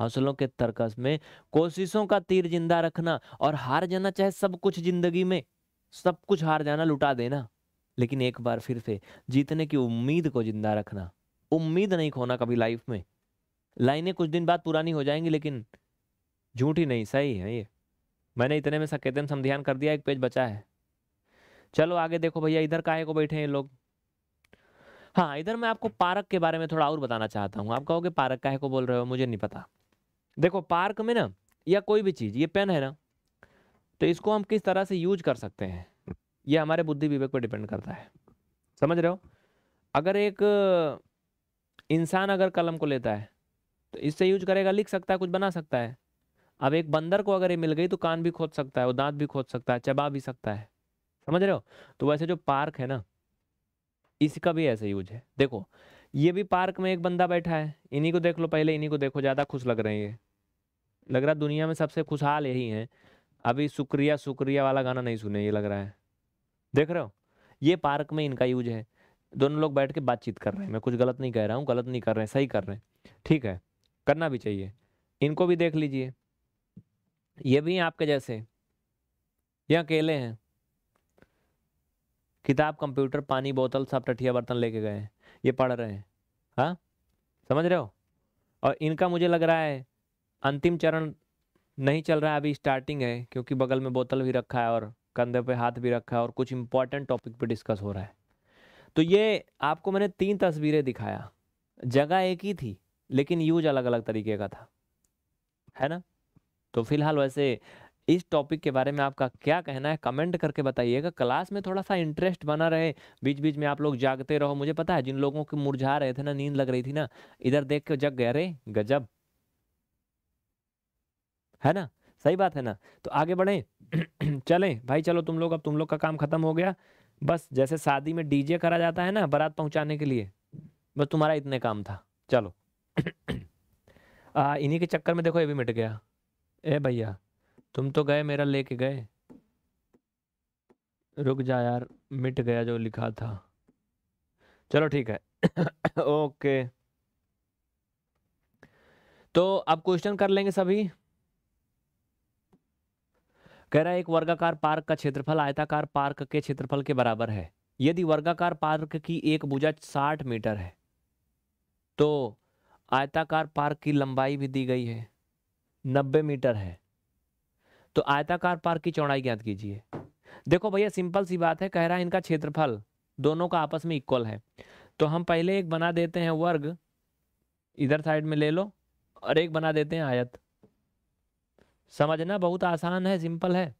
हौसलों के तर्कस में कोशिशों का तीर जिंदा रखना और हार जाना चाहे सब कुछ जिंदगी में सब कुछ हार जाना लुटा देना लेकिन एक बार फिर से जीतने की उम्मीद को जिंदा रखना उम्मीद नहीं खोना कभी लाइफ में लाइनें कुछ दिन बाद पुरानी हो जाएंगी लेकिन झूठी नहीं सही है ये मैंने इतने में सकेतन समध्यान कर दिया एक पेज बचा है चलो आगे देखो भैया इधर काहे को बैठे हैं लोग हाँ इधर मैं आपको पार्क के बारे में थोड़ा और बताना चाहता हूँ आप कहोगे पार्क का है को बोल रहे हो मुझे नहीं पता देखो पार्क में ना या कोई भी चीज़ ये पेन है ना तो इसको हम किस तरह से यूज कर सकते हैं ये हमारे बुद्धि विवेक पर डिपेंड करता है समझ रहे हो अगर एक इंसान अगर कलम को लेता है तो इससे यूज करेगा लिख सकता है कुछ बना सकता है अब एक बंदर को अगर ये मिल गई तो कान भी खोद सकता है वो दांत भी खोद सकता है चबा भी सकता है समझ रहे हो तो वैसे जो पार्क है ना इसका भी ऐसा यूज है देखो ये भी पार्क में एक बंदा बैठा है इन्हीं को देख लो पहले इन्हीं को देखो ज़्यादा खुश लग रहे हैं ये लग रहा दुनिया में सबसे खुशहाल यही हैं अभी शुक्रिया शुक्रिया वाला गाना नहीं सुने ये लग रहा है देख रहे हो ये पार्क में इनका यूज है दोनों लोग बैठ के बातचीत कर रहे हैं मैं कुछ गलत नहीं कह रहा हूँ गलत नहीं कर रहे हैं सही कर रहे हैं ठीक है करना भी चाहिए इनको भी देख लीजिए ये भी आपके जैसे ये अकेले हैं किताब कंप्यूटर पानी बोतल सब टठिया बर्तन लेके गए हैं ये पढ़ रहे हैं हाँ समझ रहे हो और इनका मुझे लग रहा है अंतिम चरण नहीं चल रहा है अभी स्टार्टिंग है क्योंकि बगल में बोतल भी रखा है और कंधे पे हाथ भी रखा है और कुछ इंपॉर्टेंट टॉपिक पे डिस्कस हो रहा है तो ये आपको मैंने तीन तस्वीरें दिखाया जगह एक ही थी लेकिन यूज अलग अलग तरीके का था है ना तो फिलहाल वैसे इस टॉपिक के बारे में आपका क्या कहना है कमेंट करके बताइएगा क्लास में थोड़ा सा इंटरेस्ट बना रहे बीच बीच में आप लोग जागते रहो मुझे पता है जिन लोगों के मुरझा रहे थे ना नींद लग रही थी ना इधर देख के जग गए रे गजब है ना सही बात है ना तो आगे बढ़े चले भाई चलो तुम लोग अब तुम लोग का काम खत्म हो गया बस जैसे शादी में डीजे करा जाता है ना बारात पहुंचाने के लिए बस तुम्हारा इतने काम था चलो इन्हीं के चक्कर में देखो ये भी मिट गया ए भैया तुम तो गए मेरा लेके गए रुक जा यार मिट गया जो लिखा था चलो ठीक है ओके तो अब क्वेश्चन कर लेंगे सभी कह रहा है एक वर्गाकार पार्क का क्षेत्रफल आयताकार पार्क के क्षेत्रफल के बराबर है यदि वर्गाकार पार्क की एक भुजा 60 मीटर है तो आयताकार पार्क की लंबाई भी दी गई है 90 मीटर है तो आयताकार पार्क की चौड़ाई ज्ञात कीजिए देखो भैया सिंपल सी बात है कह रहा है इनका क्षेत्रफल दोनों का आपस में इक्वल है तो हम पहले एक बना देते हैं वर्ग इधर साइड में ले लो और एक बना देते हैं आयत समझना बहुत आसान है सिंपल है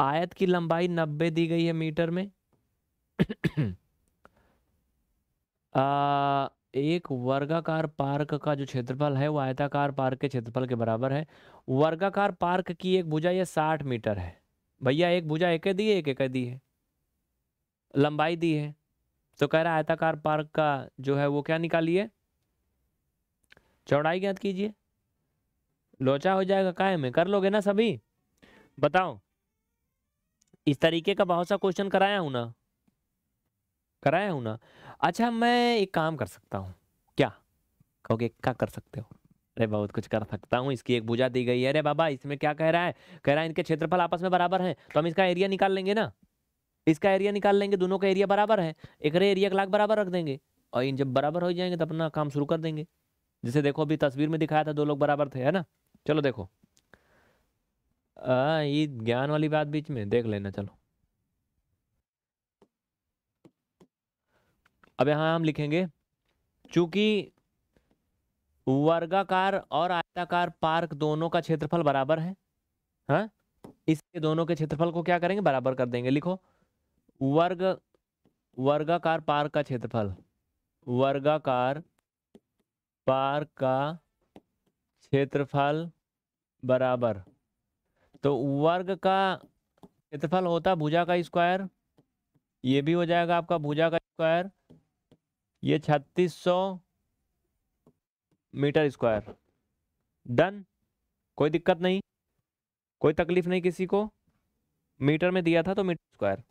आयत की लंबाई नब्बे दी गई है मीटर में आ, एक वर्गाकार पार्क का जो क्षेत्रफल है वो आयताकार पार्क के क्षेत्रफल के बराबर है वर्गाकार पार्क की एक भुजा ये साठ मीटर है भैया एक भुजा एक दी है एक एक दी है लंबाई दी है तो कह रहा आयताकार पार्क का जो है वो क्या निकालिए चौड़ाई ज्ञात कीजिए लोचा हो जाएगा काय में कर लोगे ना सभी बताओ इस तरीके का बहुत सा क्वेश्चन कराया हूं ना कराया हूँ ना अच्छा मैं एक काम कर सकता हूँ क्या कहोगे क्या कर सकते हो अरे बहुत कुछ कर सकता हूँ इसकी एक भुजा दी गई है अरे बाबा इसमें क्या कह रहा है कह रहा है इनके क्षेत्रफल आपस में बराबर हैं तो हम इसका एरिया निकाल लेंगे ना इसका एरिया निकाल लेंगे दोनों का एरिया बराबर है एक एरिया का लाख बराबर रख देंगे और इन जब बराबर हो जाएंगे तो अपना काम शुरू कर देंगे जैसे देखो अभी तस्वीर में दिखाया था दो लोग बराबर थे है ना चलो देखो आ, ये ज्ञान वाली बात बीच में देख लेना चलो अब यहाँ हम लिखेंगे चूंकि वर्गाकार और आयताकार पार्क दोनों का क्षेत्रफल बराबर है हा? इसके दोनों के क्षेत्रफल को क्या करेंगे बराबर कर देंगे लिखो वर्ग वर्गाकार पार्क का क्षेत्रफल वर्गाकार पार्क का क्षेत्रफल बराबर तो वर्ग का क्षेत्रफल होता भुजा का स्क्वायर ये भी हो जाएगा आपका भुजा का स्क्वायर ये छत्तीस सौ मीटर स्क्वायर डन कोई दिक्कत नहीं कोई तकलीफ नहीं किसी को मीटर में दिया था तो मीटर स्क्वायर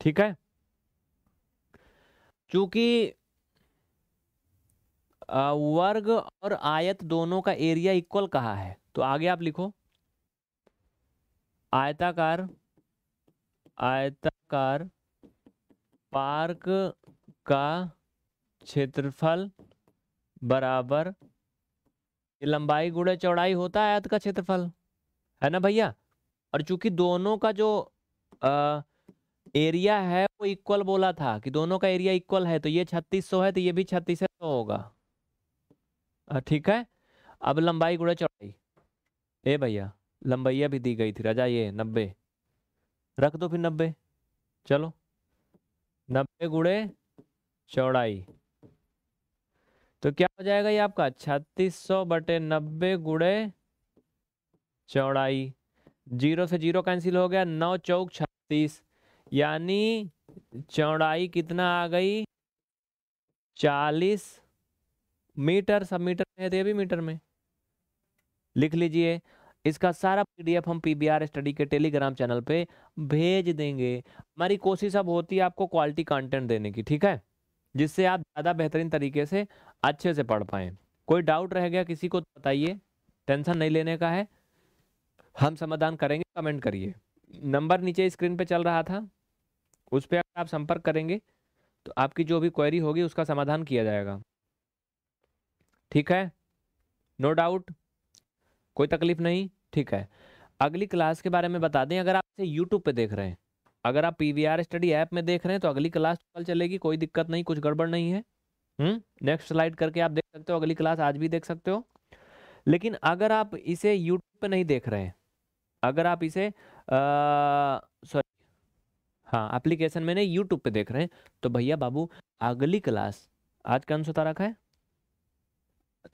ठीक है चूंकि वर्ग और आयत दोनों का एरिया इक्वल कहा है तो आगे आप लिखो आयताकार आयताकार पार्क का क्षेत्रफल बराबर लंबाई गुड़े चौड़ाई होता है आयत का क्षेत्रफल है ना भैया और चूंकि दोनों का जो आ, एरिया है वो इक्वल बोला था कि दोनों का एरिया इक्वल है तो ये छत्तीस सौ है तो ये भी छत्तीस सौ होगा ठीक है अब लंबाई गुड़े चौड़ाई ए भैया लंबाइया भी दी गई थी राजा ये नब्बे रख दो फिर नब्बे चलो नब्बे गुड़े चौड़ाई तो क्या हो जाएगा ये आपका छत्तीस सौ बटे नब्बे गुड़े चौड़ाई जीरो से जीरो कैंसिल हो गया नौ चौक छत्तीस यानी चौड़ाई कितना आ गई चालीस मीटर सब मीटर में तो ये भी मीटर में लिख लीजिए इसका सारा पीडीएफ हम पीबीआर स्टडी के टेलीग्राम चैनल पे भेज देंगे हमारी कोशिश अब होती है आपको क्वालिटी कंटेंट देने की ठीक है जिससे आप ज़्यादा बेहतरीन तरीके से अच्छे से पढ़ पाएँ कोई डाउट रह गया किसी को तो बताइए टेंशन नहीं लेने का है हम समाधान करेंगे कमेंट करिए नंबर नीचे स्क्रीन पे चल रहा था उस पर अगर आप संपर्क करेंगे तो आपकी जो भी क्वेरी होगी उसका समाधान किया जाएगा ठीक है नो no डाउट कोई तकलीफ नहीं ठीक है अगली क्लास के बारे में बता दें अगर आप इसे यूट्यूब पे देख रहे हैं अगर आप पी स्टडी ऐप में देख रहे हैं तो अगली क्लास कल चलेगी कोई दिक्कत नहीं कुछ गड़बड़ नहीं है नेक्स्ट हम्म, स्लाइड करके आप देख सकते हो अगली क्लास आज भी देख सकते हो लेकिन अगर आप इसे यूट्यूब पे नहीं देख रहे हैं अगर आप इसे सॉरी हाँ एप्लीकेशन नहीं यूट्यूब पे देख रहे हैं तो भैया बाबू अगली क्लास आज कौन सा तारीख है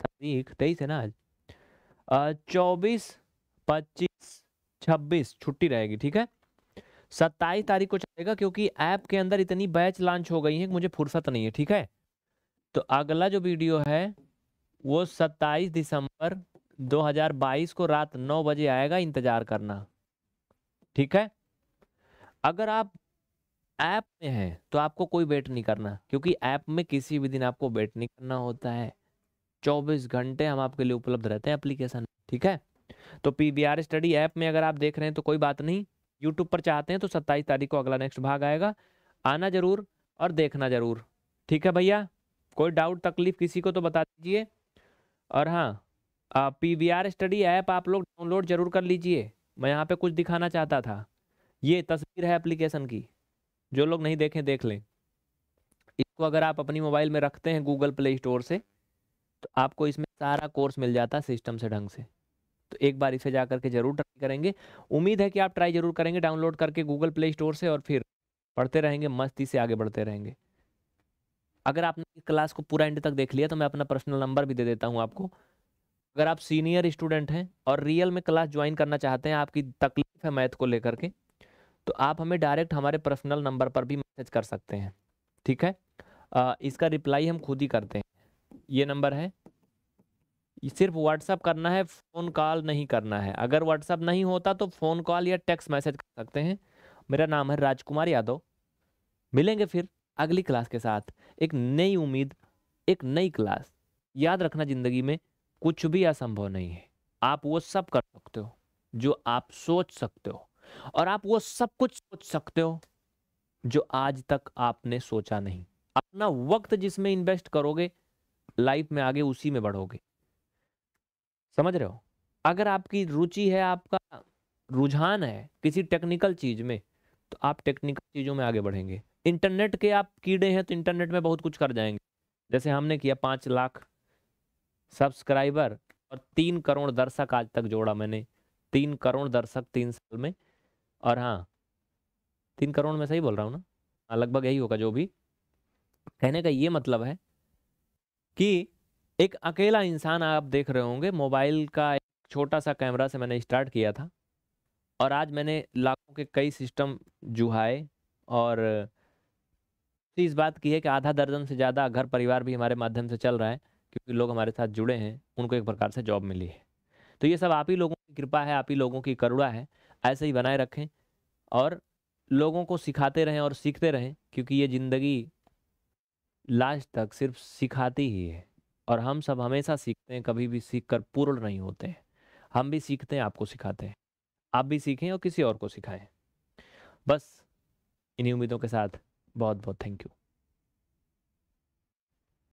तारीख तेईस है ना आज चौबीस पच्चीस छब्बीस छुट्टी रहेगी ठीक है सत्ताईस तारीख को चलेगा क्योंकि ऐप के अंदर इतनी बैच लॉन्च हो गई है कि मुझे फुर्सत नहीं है ठीक है तो अगला जो वीडियो है वो सत्ताईस दिसंबर 2022 को रात नौ बजे आएगा इंतज़ार करना ठीक है अगर आप ऐप में हैं तो आपको कोई वेट नहीं करना क्योंकि ऐप में किसी भी दिन आपको वेट नहीं करना होता है 24 घंटे हम आपके लिए उपलब्ध रहते हैं एप्लीकेशन ठीक है तो P B R study app में अगर आप देख रहे हैं तो कोई बात नहीं यूट्यूब पर चाहते हैं तो सत्ताईस तारीख को अगला नेक्स्ट भाग आएगा आना जरूर और देखना जरूर ठीक है भैया कोई डाउट तकलीफ किसी को तो बता दीजिए और हाँ P V R study app आप लोग डाउनलोड जरूर कर लीजिए मैं यहाँ पे कुछ दिखाना चाहता था ये तस्वीर है एप्लीकेशन की जो लोग नहीं देखें देख लें इसको अगर आप अपनी मोबाइल में रखते हैं गूगल प्ले स्टोर से तो आपको इसमें सारा कोर्स मिल जाता है सिस्टम से ढंग से तो एक बार इसे जा करके जरूर ट्राई करेंगे उम्मीद है कि आप ट्राई जरूर करेंगे डाउनलोड करके गूगल प्ले स्टोर से और फिर पढ़ते रहेंगे मस्ती से आगे बढ़ते रहेंगे अगर आपने क्लास को पूरा एंड तक देख लिया तो मैं अपना पर्सनल नंबर भी दे देता हूँ आपको अगर आप सीनियर स्टूडेंट हैं और रियल में क्लास ज्वाइन करना चाहते हैं आपकी तकलीफ है मैथ को लेकर के तो आप हमें डायरेक्ट हमारे पर्सनल नंबर पर भी मैसेज कर सकते हैं ठीक है आ, इसका रिप्लाई हम खुद ही करते हैं ये नंबर है सिर्फ व्हाट्सअप करना है फ़ोन कॉल नहीं करना है अगर व्हाट्सअप नहीं होता तो फ़ोन कॉल या टेक्स्ट मैसेज कर सकते हैं मेरा नाम है राजकुमार यादव मिलेंगे फिर अगली क्लास के साथ एक नई उम्मीद एक नई क्लास याद रखना ज़िंदगी में कुछ भी असंभव नहीं है आप वो सब कर सकते हो जो आप सोच सकते हो और आप वो सब कुछ सोच सकते हो जो आज तक आपने सोचा नहीं अपना वक्त जिसमें इन्वेस्ट करोगे लाइफ में आगे उसी में बढ़ोगे समझ रहे हो अगर आपकी रुचि है आपका रुझान है किसी टेक्निकल चीज़ में तो आप टेक्निकल चीज़ों में आगे बढ़ेंगे इंटरनेट के आप कीड़े हैं तो इंटरनेट में बहुत कुछ कर जाएंगे जैसे हमने किया पाँच लाख सब्सक्राइबर और तीन करोड़ दर्शक आज तक जोड़ा मैंने तीन करोड़ दर्शक तीन साल में और हाँ तीन करोड़ में सही बोल रहा हूँ ना हाँ, लगभग यही होगा जो भी कहने का ये मतलब है कि एक अकेला इंसान आप देख रहे होंगे मोबाइल का एक छोटा सा कैमरा से मैंने स्टार्ट किया था और आज मैंने लाखों के कई सिस्टम जुहाए और इस बात की है कि आधा दर्जन से ज़्यादा घर परिवार भी हमारे माध्यम से चल रहा है क्योंकि लोग हमारे साथ जुड़े हैं उनको एक प्रकार से जॉब मिली है तो ये सब आप ही लोगों की कृपा है आप ही लोगों की करुणा है ऐसे ही बनाए रखें और लोगों को सिखाते रहें और सीखते रहें क्योंकि ये ज़िंदगी लास्ट तक सिर्फ सिखाती ही है और हम सब हमेशा सीखते हैं कभी भी सीख कर पूर्ण नहीं होते हैं हम भी सीखते हैं आपको सिखाते हैं आप भी सीखें और किसी और को सिखाएं बस इन्हीं उम्मीदों के साथ बहुत बहुत थैंक यू